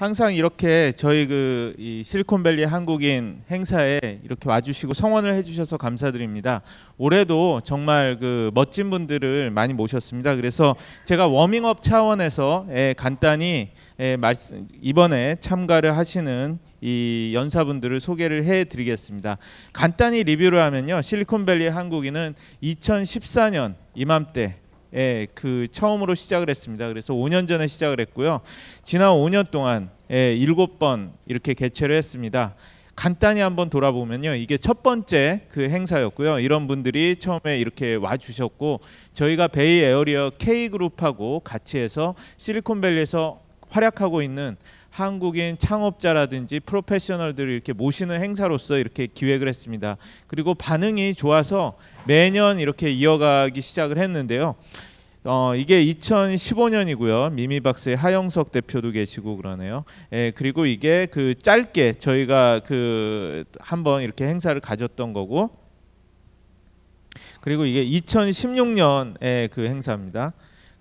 항상 이렇게 저희 그 실리콘밸리 한국인 행사에 이렇게 와주시고 성원을 해주셔서 감사드립니다. 올해도 정말 그 멋진 분들을 많이 모셨습니다. 그래서 제가 워밍업 차원에서 에 간단히 에 예, 말씀, 이번에 참가를 하시는 이 연사분들을 소개를 해드리겠습니다. 간단히 리뷰를 하면요, 실리콘밸리 한국인은 2014년 이맘때 예, 그 처음으로 시작을 했습니다. 그래서 5년 전에 시작을 했고요. 지난 5년 동안 예, 7번 이렇게 개최를 했습니다. 간단히 한번 돌아보면요. 이게 첫 번째 그 행사였고요. 이런 분들이 처음에 이렇게 와 주셨고 저희가 베이 에어리어 K 그룹하고 같이 해서 실리콘밸리에서 활약하고 있는 한국인 창업자라든지 프로페셔널들을 이렇게 모시는 행사로서 이렇게 기획을 했습니다. 그리고 반응이 좋아서 매년 이렇게 이어가기 시작을 했는데요. 어, 이게 2015년이고요. 미미 박스의 하영석 대표도 계시고 그러네요. 예, 그리고 이게 그 짧게 저희가 그 한번 이렇게 행사를 가졌던 거고 그리고 이게 2016년의 그 행사입니다.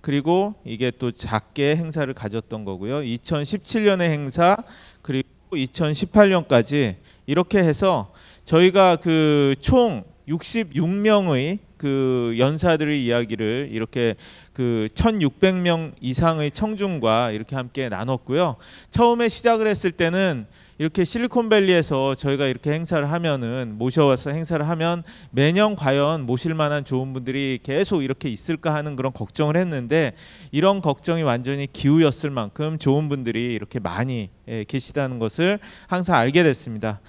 그리고 이게 또 작게 행사를 가졌던 거고요. 2017년의 행사 그리고 2018년까지 이렇게 해서 저희가 그 총 66명의 그 연사들의 이야기를 이렇게 그 1600명 이상의 청중과 이렇게 함께 나눴고요. 처음에 시작을 했을 때는 이렇게 실리콘밸리에서 저희가 이렇게 행사를 하면은 모셔와서 행사를 하면 매년 과연 모실 만한 좋은 분들이 계속 이렇게 있을까 하는 그런 걱정을 했는데 이런 걱정이 완전히 기우였을 만큼 좋은 분들이 이렇게 많이 예, 계시다는 것을 항상 알게 됐습니다.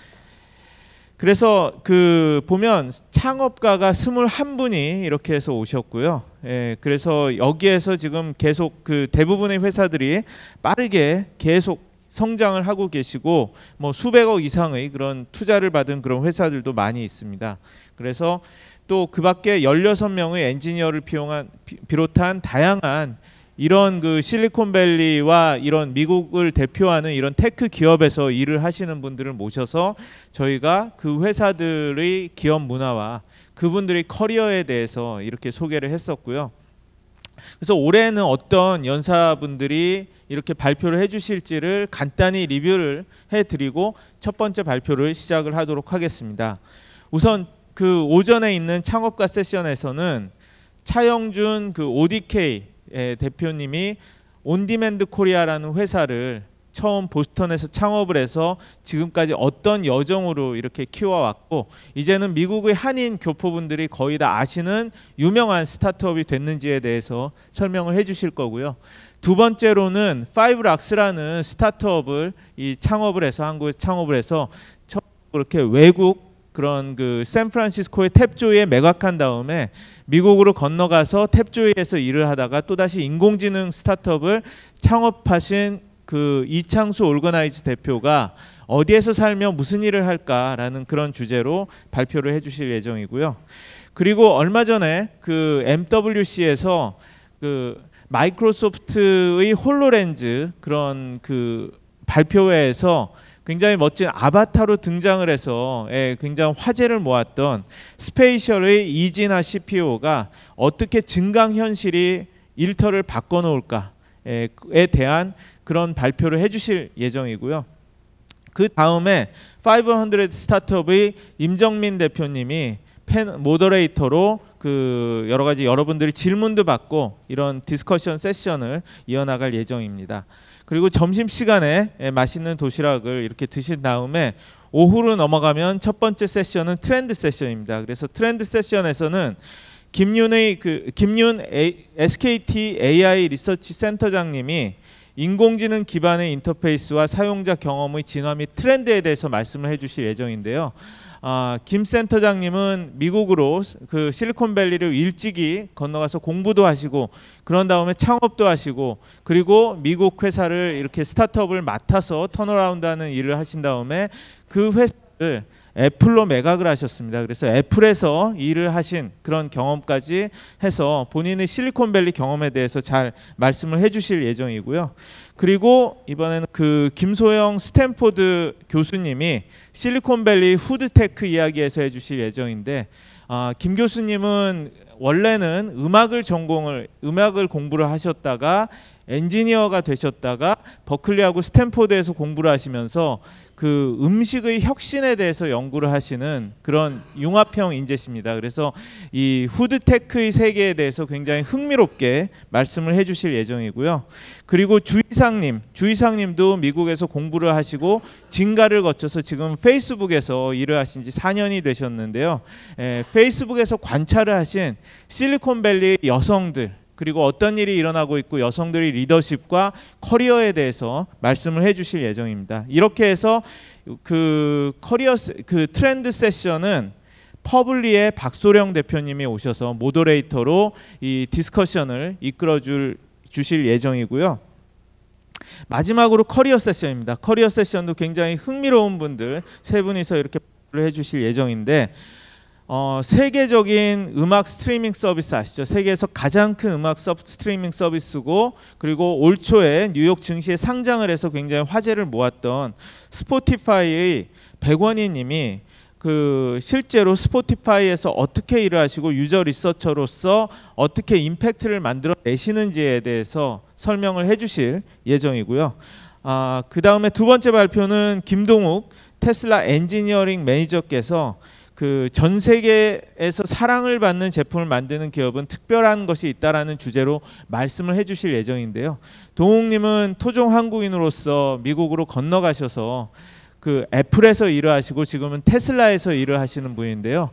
그래서 그 보면 창업가가 21분이 이렇게 해서 오셨고요. 예, 그래서 여기에서 지금 계속 그 대부분의 회사들이 빠르게 계속 성장을 하고 계시고 뭐 수백억 이상의 그런 투자를 받은 그런 회사들도 많이 있습니다. 그래서 또 그 밖에 16명의 엔지니어를 비용한, 비롯한 다양한 이런 그 실리콘밸리와 이런 미국을 대표하는 이런 테크 기업에서 일을 하시는 분들을 모셔서 저희가 그 회사들의 기업 문화와 그분들의 커리어에 대해서 이렇게 소개를 했었고요. 그래서 올해는 어떤 연사분들이 이렇게 발표를 해주실지를 간단히 리뷰를 해드리고 첫 번째 발표를 시작을 하도록 하겠습니다. 우선 그 오전에 있는 창업가 세션에서는 차영준 그 ODK 예, 대표님이 온디맨드 코리아라는 회사를 처음 보스턴에서 창업을 해서 지금까지 어떤 여정으로 이렇게 키워왔고 이제는 미국의 한인 교포분들이 거의 다 아시는 유명한 스타트업이 됐는지에 대해서 설명을 해주실 거고요. 두 번째로는 파이브 락스라는 스타트업을 이 창업을 해서 한국에서 창업을 해서 그렇게 외국 그런 그 샌프란시스코의 탭조에 매각한 다음에 미국으로 건너가서 탭조에서 일을 하다가 또다시 인공지능 스타트업을 창업하신 그 이창수 올거나이즈 대표가 어디에서 살며 무슨 일을 할까라는 그런 주제로 발표를 해주실 예정이고요. 그리고 얼마 전에 그 MWC에서 그 마이크로소프트의 홀로렌즈 그런 그 발표회에서 굉장히 멋진 아바타로 등장을 해서 예, 굉장히 화제를 모았던 스페이셜의 이진아 CPO가 어떻게 증강 현실이 일터를 바꿔놓을까에 예, 대한 그런 발표를 해주실 예정이고요. 그 다음에 500 스타트업의 임정민 대표님이 팬, 모더레이터로 그 여러 가지 여러분들이 질문도 받고 이런 디스커션 세션을 이어나갈 예정입니다. 그리고 점심 시간에 예, 맛있는 도시락을 이렇게 드신 다음에 오후로 넘어가면 첫 번째 세션은 트렌드 세션입니다. 그래서 트렌드 세션에서는 김윤의 그 김윤 A, SKT AI 리서치 센터장님이 인공지능 기반의 인터페이스와 사용자 경험의 진화 및 트렌드에 대해서 말씀을 해주실 예정인데요. 아, 김 센터장님은 미국으로 그 실리콘밸리를 일찍이 건너가서 공부도 하시고 그런 다음에 창업도 하시고 그리고 미국 회사를 이렇게 스타트업을 맡아서 턴어라운드하는 일을 하신 다음에 그 회사를 애플로 매각을 하셨습니다. 그래서 애플에서 일을 하신 그런 경험까지 해서 본인의 실리콘밸리 경험에 대해서 잘 말씀을 해주실 예정이고요. 그리고 이번에는 그 김소영 스탠포드 교수님이 실리콘밸리 후드테크 이야기에서 해주실 예정인데 아, 김 교수님은 원래는 음악을 전공을 음악을 공부를 하셨다가 엔지니어가 되셨다가 버클리하고 스탠포드에서 공부를 하시면서 그 음식의 혁신에 대해서 연구를 하시는 그런 융합형 인재십니다. 그래서 이 후드테크의 세계에 대해서 굉장히 흥미롭게 말씀을 해주실 예정이고요. 그리고 주이상님, 주이상님도 미국에서 공부를 하시고 진가를 거쳐서 지금 페이스북에서 일을 하신 지 4년이 되셨는데요. 에, 예, 페이스북에서 관찰을 하신 실리콘밸리 여성들 그리고 어떤 일이 일어나고 있고 여성들의 리더십과 커리어에 대해서 말씀을 해주실 예정입니다. 이렇게 해서 그 커리어 그 트렌드 세션은 퍼블리의 박소령 대표님이 오셔서 모더레이터로 이 디스커션을 이끌어 줄 주실 예정이고요. 마지막으로 커리어 세션입니다. 커리어 세션도 굉장히 흥미로운 분들 세 분이서 이렇게 해주실 예정인데 어, 세계적인 음악 스트리밍 서비스 아시죠? 세계에서 가장 큰 음악 서 스트리밍 서비스고 그리고 올 초에 뉴욕 증시에 상장을 해서 굉장히 화제를 모았던 스포티파이의 백원희 님이 그 실제로 스포티파이에서 어떻게 일을 하시고 유저 리서처로서 어떻게 임팩트를 만들어 내시는지에 대해서 설명을 해 주실 예정이고요. 아, 그다음에 두 번째 발표는 김동욱 테슬라 엔지니어링 매니저께서 그전 세계에서 사랑을 받는 제품을 만드는 기업은 특별한 것이 있다라는 주제로 말씀을 해주실 예정인데요. 동욱님은 토종 한국인으로서 미국으로 건너가셔서 그 애플에서 일을 하시고 지금은 테슬라에서 일을 하시는 분인데요.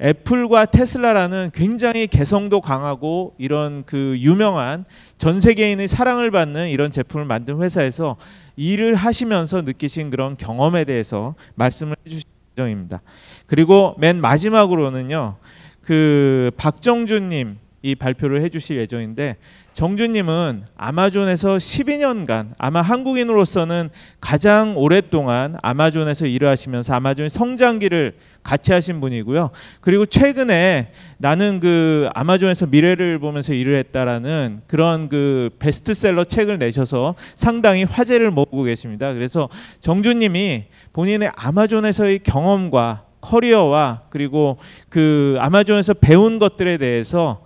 애플과 테슬라라는 굉장히 개성도 강하고 이런 그 유명한 전 세계인의 사랑을 받는 이런 제품을 만든 회사에서 일을 하시면서 느끼신 그런 경험에 대해서 말씀을 해주시 규정입니다. 그리고 맨 마지막으로는요. 그 박정준님 이 발표를 해주실 예정인데 정준님은 아마존에서 12년간 아마 한국인으로서는 가장 오랫동안 아마존에서 일을 하시면서 아마존의 성장기를 같이 하신 분이고요. 그리고 최근에 나는 그 아마존에서 미래를 보면서 일을 했다라는 그런 그 베스트셀러 책을 내셔서 상당히 화제를 모으고 계십니다. 그래서 정준님이 본인의 아마존에서의 경험과 커리어와 그리고 그 아마존에서 배운 것들에 대해서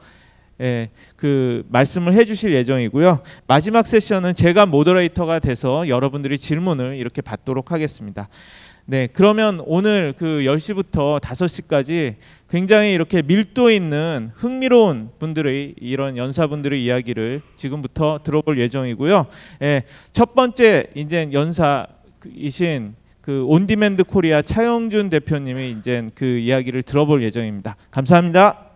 예, 그 말씀을 해주실 예정이고요. 마지막 세션은 제가 모더레이터가 돼서 여러분들이 질문을 이렇게 받도록 하겠습니다. 네, 그러면 오늘 그 10시부터 5시까지 굉장히 이렇게 밀도 있는 흥미로운 분들의 이런 연사분들의 이야기를 지금부터 들어볼 예정이고요. 예, 첫 번째 이제 연사이신 그 온디맨드 코리아 차영준 대표님의 이제 그 이야기를 들어볼 예정입니다. 감사합니다.